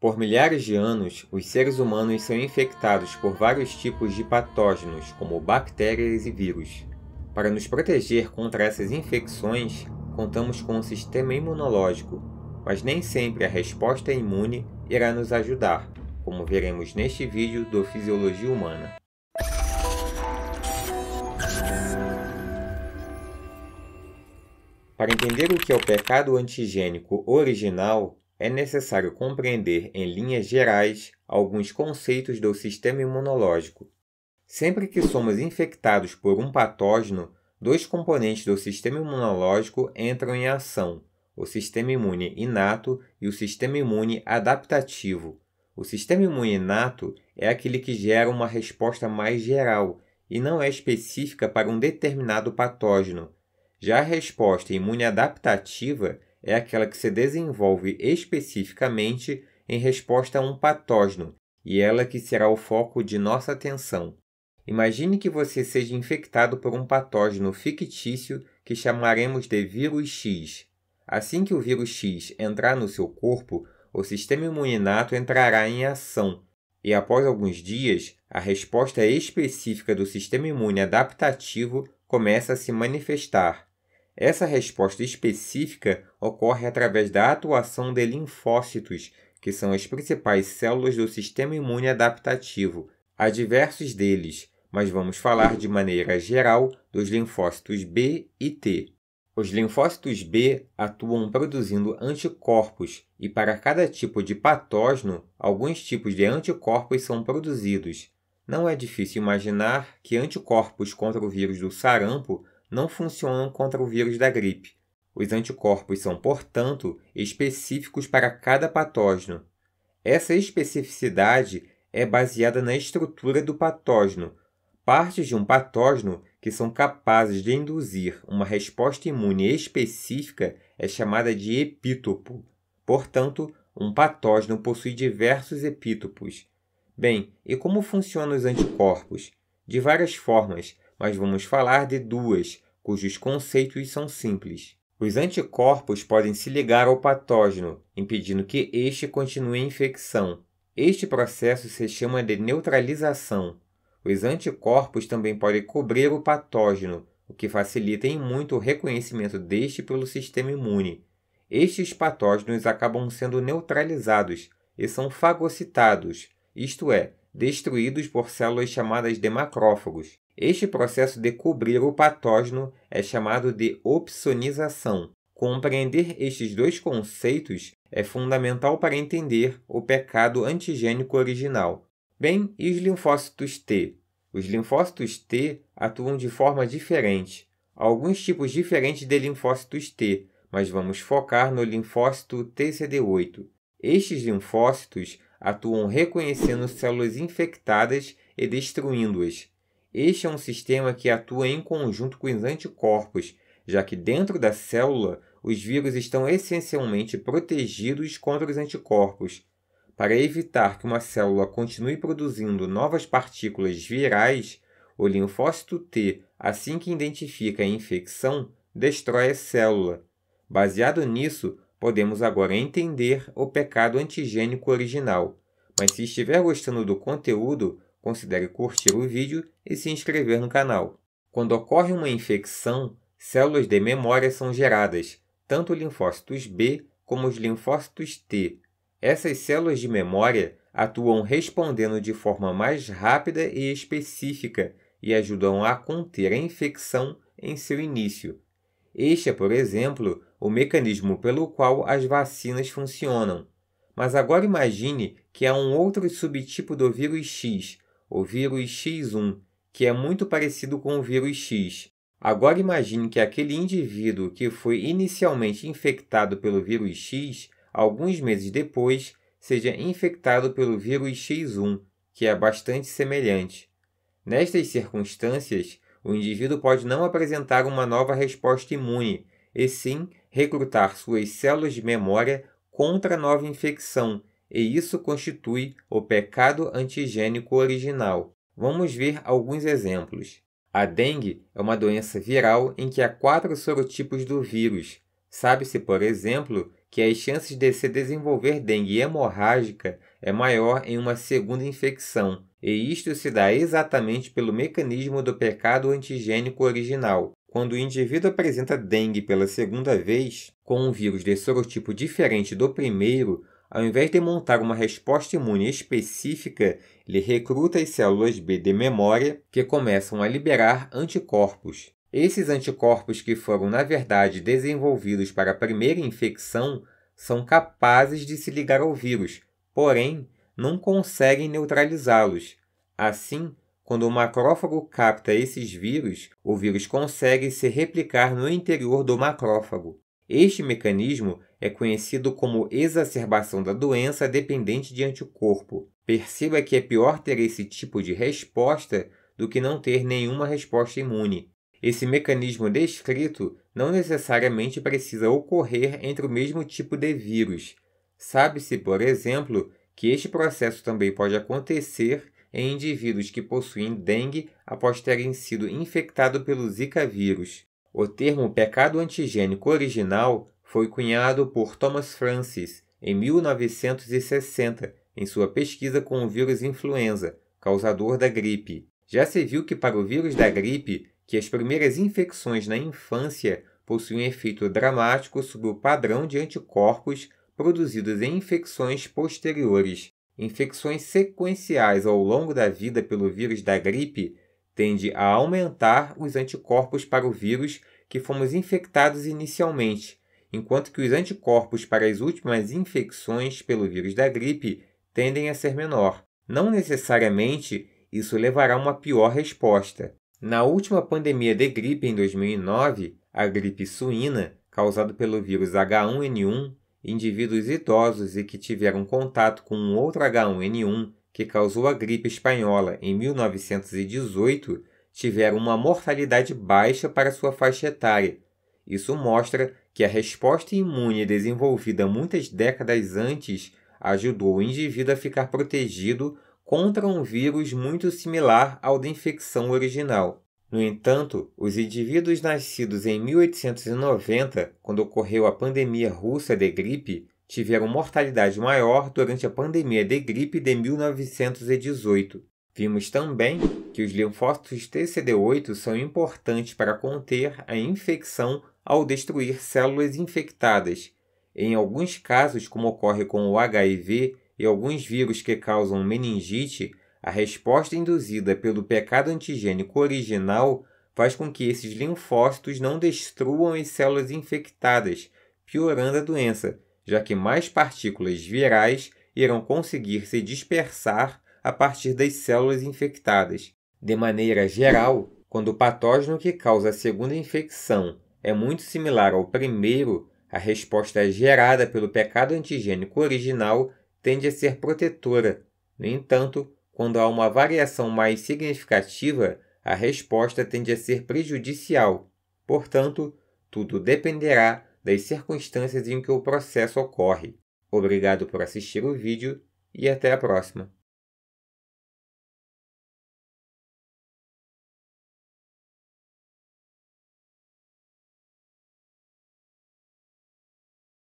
Por milhares de anos, os seres humanos são infectados por vários tipos de patógenos, como bactérias e vírus. Para nos proteger contra essas infecções, contamos com um sistema imunológico, mas nem sempre a resposta imune irá nos ajudar, como veremos neste vídeo do Fisiologia Humana. Para entender o que é o pecado antigênico original, é necessário compreender, em linhas gerais, alguns conceitos do sistema imunológico. Sempre que somos infectados por um patógeno, dois componentes do sistema imunológico entram em ação: o sistema imune inato e o sistema imune adaptativo. O sistema imune inato é aquele que gera uma resposta mais geral e não é específica para um determinado patógeno. Já a resposta imune adaptativa é aquela que se desenvolve especificamente em resposta a um patógeno e ela que será o foco de nossa atenção. Imagine que você seja infectado por um patógeno fictício que chamaremos de vírus X. Assim que o vírus X entrar no seu corpo, o sistema imuninato entrará em ação e, após alguns dias, a resposta específica do sistema imune adaptativo começa a se manifestar. Essa resposta específica ocorre através da atuação de linfócitos, que são as principais células do sistema imune adaptativo. Há diversos deles, mas vamos falar de maneira geral dos linfócitos B e T. Os linfócitos B atuam produzindo anticorpos e para cada tipo de patógeno, alguns tipos de anticorpos são produzidos. Não é difícil imaginar que anticorpos contra o vírus do sarampo não funcionam contra o vírus da gripe. Os anticorpos são, portanto, específicos para cada patógeno. Essa especificidade é baseada na estrutura do patógeno, partes de um patógeno que são capazes de induzir uma resposta imune específica é chamada de epítopo. Portanto, um patógeno possui diversos epítopos. Bem, e como funcionam os anticorpos? De várias formas, mas vamos falar de duas, cujos conceitos são simples. Os anticorpos podem se ligar ao patógeno, impedindo que este continue a infecção. Este processo se chama de neutralização. Os anticorpos também podem cobrir o patógeno, o que facilita em muito o reconhecimento deste pelo sistema imune. Estes patógenos acabam sendo neutralizados e são fagocitados, isto é, destruídos por células chamadas de macrófagos. Este processo de cobrir o patógeno é chamado de opsonização. Compreender estes dois conceitos é fundamental para entender o pecado antigênico original. Bem, e os linfócitos T? Os linfócitos T atuam de forma diferente. Há alguns tipos diferentes de linfócitos T, mas vamos focar no linfócito TCD8. Estes linfócitos atuam reconhecendo células infectadas e destruindo-as. Este é um sistema que atua em conjunto com os anticorpos, já que dentro da célula os vírus estão essencialmente protegidos contra os anticorpos. Para evitar que uma célula continue produzindo novas partículas virais, o linfócito T, assim que identifica a infecção, destrói a célula. Baseado nisso, Podemos agora entender o pecado antigênico original, mas se estiver gostando do conteúdo, considere curtir o vídeo e se inscrever no canal. Quando ocorre uma infecção, células de memória são geradas, tanto linfócitos B como os linfócitos T. Essas células de memória atuam respondendo de forma mais rápida e específica e ajudam a conter a infecção em seu início. Este é, por exemplo, o mecanismo pelo qual as vacinas funcionam. Mas agora imagine que há um outro subtipo do vírus X, o vírus X1, que é muito parecido com o vírus X. Agora imagine que aquele indivíduo que foi inicialmente infectado pelo vírus X, alguns meses depois, seja infectado pelo vírus X1, que é bastante semelhante. Nestas circunstâncias, o indivíduo pode não apresentar uma nova resposta imune, e sim recrutar suas células de memória contra a nova infecção, e isso constitui o pecado antigênico original. Vamos ver alguns exemplos. A dengue é uma doença viral em que há quatro sorotipos do vírus. Sabe-se, por exemplo, que as chances de se desenvolver dengue hemorrágica é maior em uma segunda infecção, e isto se dá exatamente pelo mecanismo do pecado antigênico original. Quando o indivíduo apresenta dengue pela segunda vez, com um vírus de sorotipo diferente do primeiro, ao invés de montar uma resposta imune específica, ele recruta as células B de memória, que começam a liberar anticorpos. Esses anticorpos, que foram na verdade desenvolvidos para a primeira infecção, são capazes de se ligar ao vírus, porém, não conseguem neutralizá-los. Assim, quando o macrófago capta esses vírus, o vírus consegue se replicar no interior do macrófago. Este mecanismo é conhecido como exacerbação da doença dependente de anticorpo. Perceba que é pior ter esse tipo de resposta do que não ter nenhuma resposta imune. Esse mecanismo descrito não necessariamente precisa ocorrer entre o mesmo tipo de vírus. Sabe-se, por exemplo, que este processo também pode acontecer em indivíduos que possuem dengue após terem sido infectados pelo Zika vírus. O termo pecado antigênico original foi cunhado por Thomas Francis em 1960, em sua pesquisa com o vírus influenza, causador da gripe. Já se viu que para o vírus da gripe, que as primeiras infecções na infância possuem efeito dramático sobre o padrão de anticorpos produzidos em infecções posteriores infecções sequenciais ao longo da vida pelo vírus da gripe tende a aumentar os anticorpos para o vírus que fomos infectados inicialmente, enquanto que os anticorpos para as últimas infecções pelo vírus da gripe tendem a ser menor. Não necessariamente isso levará a uma pior resposta. Na última pandemia de gripe em 2009, a gripe suína, causada pelo vírus H1N1, indivíduos idosos e que tiveram contato com um outro H1N1 que causou a gripe espanhola em 1918 tiveram uma mortalidade baixa para sua faixa etária. Isso mostra que a resposta imune desenvolvida muitas décadas antes ajudou o indivíduo a ficar protegido contra um vírus muito similar ao da infecção original. No entanto, os indivíduos nascidos em 1890, quando ocorreu a pandemia russa de gripe, tiveram mortalidade maior durante a pandemia de gripe de 1918. Vimos também que os linfócitos TCD8 são importantes para conter a infecção ao destruir células infectadas. Em alguns casos, como ocorre com o HIV e alguns vírus que causam meningite, a resposta induzida pelo pecado antigênico original faz com que esses linfócitos não destruam as células infectadas, piorando a doença, já que mais partículas virais irão conseguir se dispersar a partir das células infectadas. De maneira geral, quando o patógeno que causa a segunda infecção é muito similar ao primeiro, a resposta gerada pelo pecado antigênico original tende a ser protetora. No entanto, quando há uma variação mais significativa, a resposta tende a ser prejudicial. Portanto, tudo dependerá das circunstâncias em que o processo ocorre. Obrigado por assistir o vídeo e até a próxima.